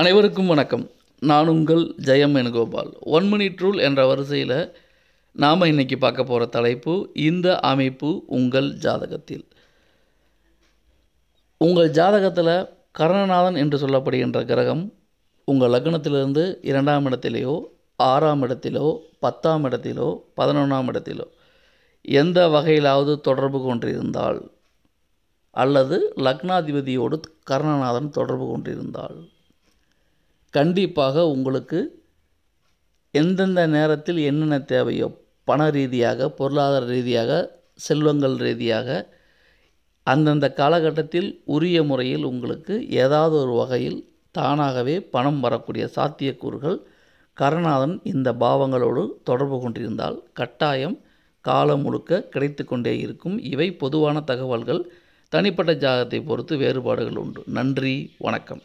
அனைவருக்கும் வணக்கம் நான் உங்கள் Jayam Venugopal one minute rule என்ற வரிசையில் நாம் இன்னைக்கு பார்க்க போகிற தலைப்பு இந்த அமைப்பு உங்கள் ஜாதகத்தில் உங்கள் ஜாதகத்தில் கரணநாதன் என்று சொல்லப்படுகின்ற கிரகம் உங்கள் லக்னத்திலிருந்து இரண்டாம் இடத்திலேயோ ஆறாம் இடத்திலோ பத்தாம் இடத்திலோ பதினொன்றாம் இடத்திலோ எந்த வகையிலாவது தொடர்பு கொண்டிருந்தால் அல்லது லக்னாதிபதியோடு கர்ணநாதன் தொடர்பு கொண்டிருந்தாள் கண்டிப்பாக உங்களுக்கு எந்தெந்த நேரத்தில் என்னென்ன தேவையோ பண ரீதியாக பொருளாதார ரீதியாக செல்வங்கள் ரீதியாக அந்தந்த காலகட்டத்தில் உரிய முறையில் உங்களுக்கு ஏதாவது ஒரு வகையில் தானாகவே பணம் வரக்கூடிய சாத்தியக்கூறுகள் கரணாதன் இந்த பாவங்களோடு தொடர்பு கொண்டிருந்தால் கட்டாயம் காலம் முழுக்க கிடைத்து கொண்டே இருக்கும் இவை பொதுவான தகவல்கள் தனிப்பட்ட ஜாதகத்தை பொறுத்து வேறுபாடுகள் உண்டு நன்றி வணக்கம்